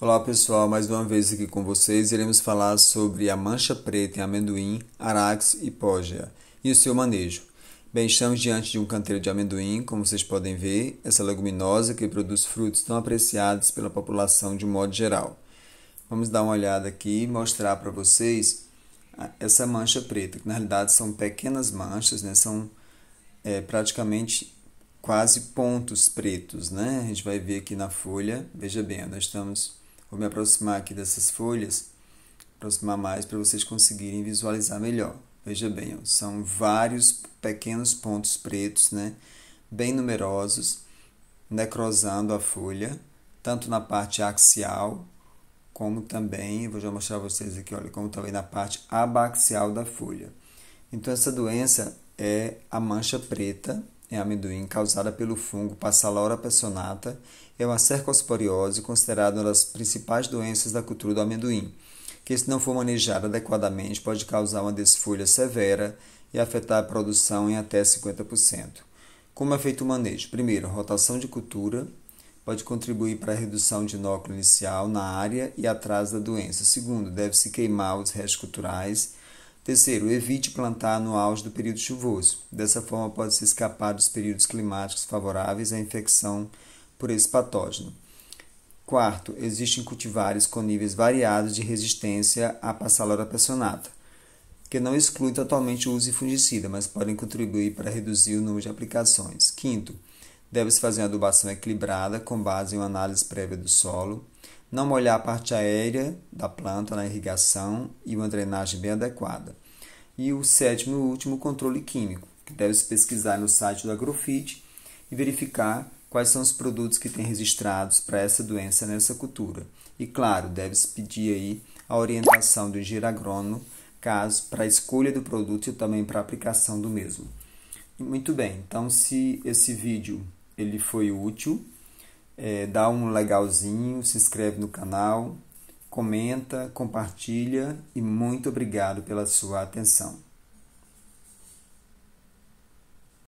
Olá pessoal, mais uma vez aqui com vocês iremos falar sobre a mancha preta em amendoim, arax e pógea e o seu manejo. Bem, estamos diante de um canteiro de amendoim, como vocês podem ver, essa leguminosa que produz frutos tão apreciados pela população de um modo geral. Vamos dar uma olhada aqui e mostrar para vocês essa mancha preta, que na realidade são pequenas manchas, né? são é, praticamente quase pontos pretos, né? A gente vai ver aqui na folha, veja bem, nós estamos Vou me aproximar aqui dessas folhas, aproximar mais para vocês conseguirem visualizar melhor. Veja bem, ó, são vários pequenos pontos pretos, né? Bem numerosos, necrosando a folha, tanto na parte axial, como também, vou já mostrar a vocês aqui, olha, como também na parte abaxial da folha. Então, essa doença é a mancha preta, em é amendoim causada pelo fungo Passalora pessonata é uma cercosporiose considerada uma das principais doenças da cultura do amendoim, que se não for manejada adequadamente pode causar uma desfolha severa e afetar a produção em até 50%. Como é feito o manejo? Primeiro, rotação de cultura pode contribuir para a redução de inóculo inicial na área e atraso da doença. Segundo, deve-se queimar os restos culturais Terceiro, evite plantar no auge do período chuvoso. Dessa forma, pode-se escapar dos períodos climáticos favoráveis à infecção por esse patógeno. Quarto, existem cultivares com níveis variados de resistência à passalora pessonata, que não exclui totalmente o uso de fungicida, mas podem contribuir para reduzir o número de aplicações. Quinto, deve-se fazer uma adubação equilibrada com base em uma análise prévia do solo não molhar a parte aérea da planta na irrigação e uma drenagem bem adequada. E o sétimo e último, controle químico, que deve se pesquisar no site do Agrofit e verificar quais são os produtos que tem registrados para essa doença nessa cultura. E claro, deve-se pedir aí a orientação do engenheiro agrônomo caso para a escolha do produto e também para a aplicação do mesmo. Muito bem, então se esse vídeo ele foi útil, é, dá um legalzinho, se inscreve no canal, comenta, compartilha e muito obrigado pela sua atenção.